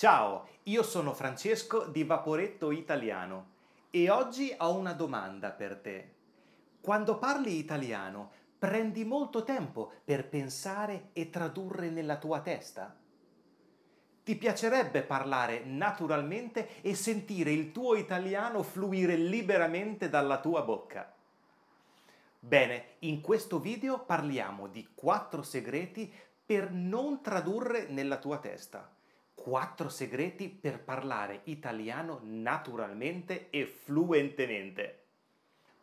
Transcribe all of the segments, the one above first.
Ciao, io sono Francesco di Vaporetto Italiano e oggi ho una domanda per te. Quando parli italiano, prendi molto tempo per pensare e tradurre nella tua testa? Ti piacerebbe parlare naturalmente e sentire il tuo italiano fluire liberamente dalla tua bocca? Bene, in questo video parliamo di 4 segreti per non tradurre nella tua testa 4 segreti per parlare italiano naturalmente e fluentemente.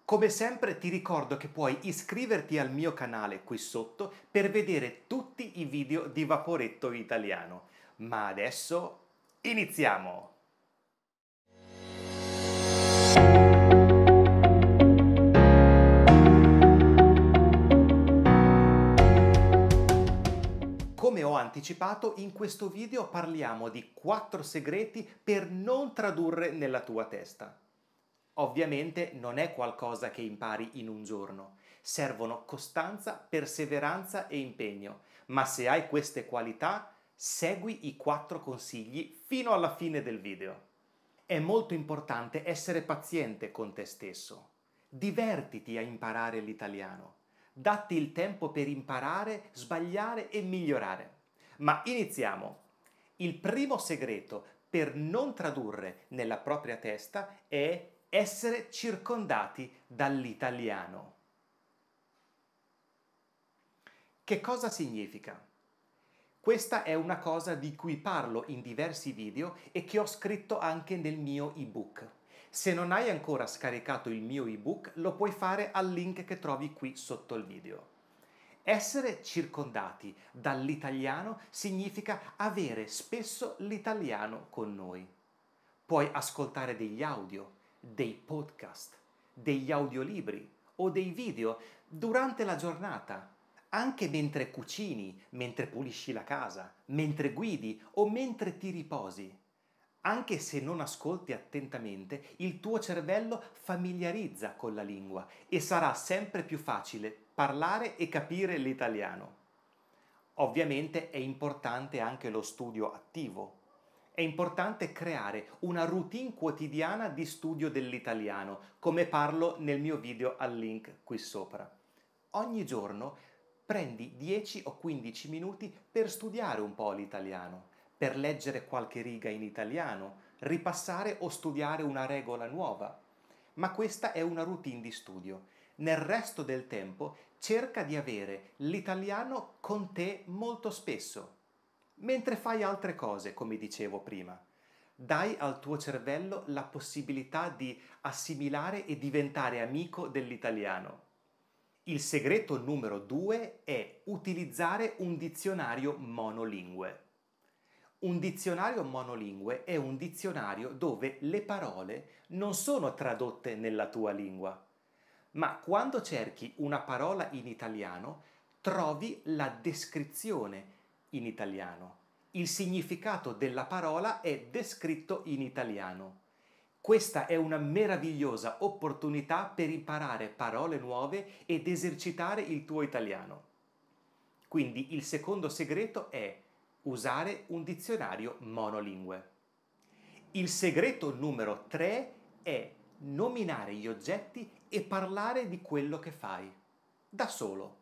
Come sempre ti ricordo che puoi iscriverti al mio canale qui sotto per vedere tutti i video di Vaporetto Italiano. Ma adesso iniziamo! Come ho anticipato, in questo video parliamo di 4 segreti per non tradurre nella tua testa. Ovviamente non è qualcosa che impari in un giorno, servono costanza, perseveranza e impegno, ma se hai queste qualità, segui i 4 consigli fino alla fine del video. È molto importante essere paziente con te stesso. Divertiti a imparare l'italiano Datti il tempo per imparare, sbagliare e migliorare. Ma iniziamo. Il primo segreto per non tradurre nella propria testa è essere circondati dall'italiano. Che cosa significa? Questa è una cosa di cui parlo in diversi video e che ho scritto anche nel mio ebook. Se non hai ancora scaricato il mio ebook, lo puoi fare al link che trovi qui sotto il video. Essere circondati dall'italiano significa avere spesso l'italiano con noi. Puoi ascoltare degli audio, dei podcast, degli audiolibri o dei video durante la giornata, anche mentre cucini, mentre pulisci la casa, mentre guidi o mentre ti riposi. Anche se non ascolti attentamente, il tuo cervello familiarizza con la lingua e sarà sempre più facile parlare e capire l'italiano. Ovviamente è importante anche lo studio attivo. È importante creare una routine quotidiana di studio dell'italiano, come parlo nel mio video al link qui sopra. Ogni giorno prendi 10 o 15 minuti per studiare un po' l'italiano per leggere qualche riga in italiano, ripassare o studiare una regola nuova. Ma questa è una routine di studio. Nel resto del tempo cerca di avere l'italiano con te molto spesso, mentre fai altre cose, come dicevo prima. Dai al tuo cervello la possibilità di assimilare e diventare amico dell'italiano. Il segreto numero due è utilizzare un dizionario monolingue. Un dizionario monolingue è un dizionario dove le parole non sono tradotte nella tua lingua, ma quando cerchi una parola in italiano trovi la descrizione in italiano. Il significato della parola è descritto in italiano. Questa è una meravigliosa opportunità per imparare parole nuove ed esercitare il tuo italiano. Quindi il secondo segreto è usare un dizionario monolingue. Il segreto numero 3 è nominare gli oggetti e parlare di quello che fai, da solo.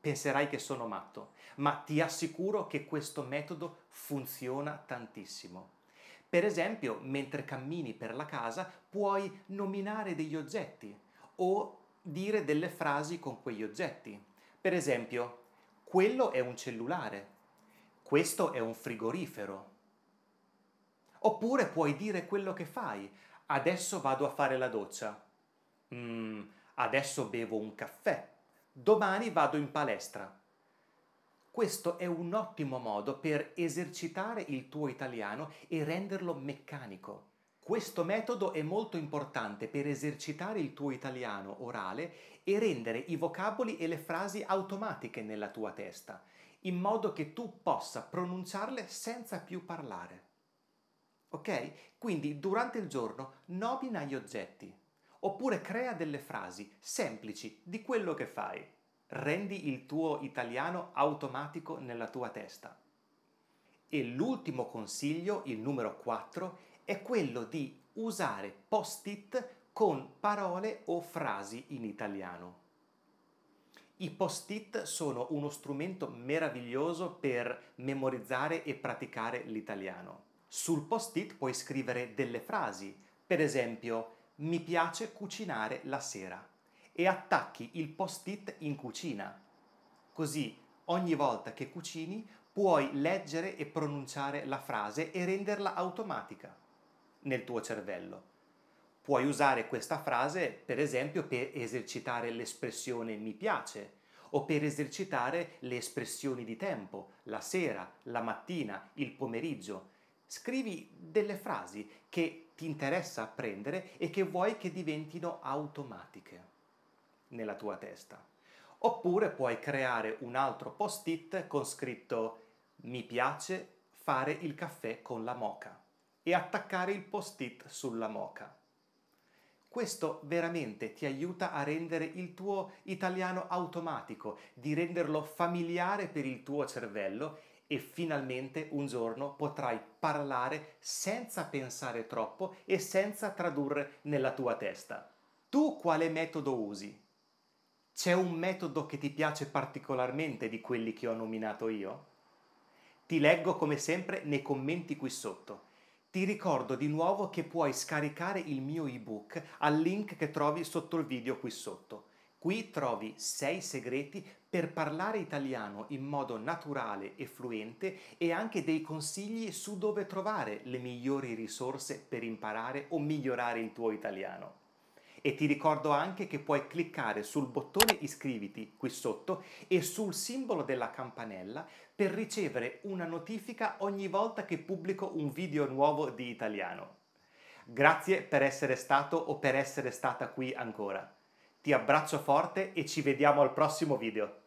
Penserai che sono matto, ma ti assicuro che questo metodo funziona tantissimo. Per esempio, mentre cammini per la casa puoi nominare degli oggetti o dire delle frasi con quegli oggetti. Per esempio, quello è un cellulare, questo è un frigorifero. Oppure puoi dire quello che fai. Adesso vado a fare la doccia. Mm, adesso bevo un caffè. Domani vado in palestra. Questo è un ottimo modo per esercitare il tuo italiano e renderlo meccanico. Questo metodo è molto importante per esercitare il tuo italiano orale e rendere i vocaboli e le frasi automatiche nella tua testa, in modo che tu possa pronunciarle senza più parlare. Ok? Quindi durante il giorno nomina gli oggetti, oppure crea delle frasi semplici di quello che fai. Rendi il tuo italiano automatico nella tua testa. E l'ultimo consiglio, il numero 4, è quello di usare post-it con parole o frasi in italiano. I post-it sono uno strumento meraviglioso per memorizzare e praticare l'italiano. Sul post-it puoi scrivere delle frasi, per esempio mi piace cucinare la sera e attacchi il post-it in cucina. Così ogni volta che cucini puoi leggere e pronunciare la frase e renderla automatica nel tuo cervello. Puoi usare questa frase, per esempio, per esercitare l'espressione mi piace o per esercitare le espressioni di tempo, la sera, la mattina, il pomeriggio. Scrivi delle frasi che ti interessa apprendere e che vuoi che diventino automatiche nella tua testa. Oppure puoi creare un altro post-it con scritto mi piace fare il caffè con la moca e attaccare il post-it sulla moca. Questo veramente ti aiuta a rendere il tuo italiano automatico, di renderlo familiare per il tuo cervello e finalmente un giorno potrai parlare senza pensare troppo e senza tradurre nella tua testa. Tu quale metodo usi? C'è un metodo che ti piace particolarmente di quelli che ho nominato io? Ti leggo come sempre nei commenti qui sotto ti ricordo di nuovo che puoi scaricare il mio ebook al link che trovi sotto il video qui sotto. Qui trovi 6 segreti per parlare italiano in modo naturale e fluente e anche dei consigli su dove trovare le migliori risorse per imparare o migliorare il tuo italiano. E ti ricordo anche che puoi cliccare sul bottone iscriviti qui sotto e sul simbolo della campanella per ricevere una notifica ogni volta che pubblico un video nuovo di italiano. Grazie per essere stato o per essere stata qui ancora. Ti abbraccio forte e ci vediamo al prossimo video.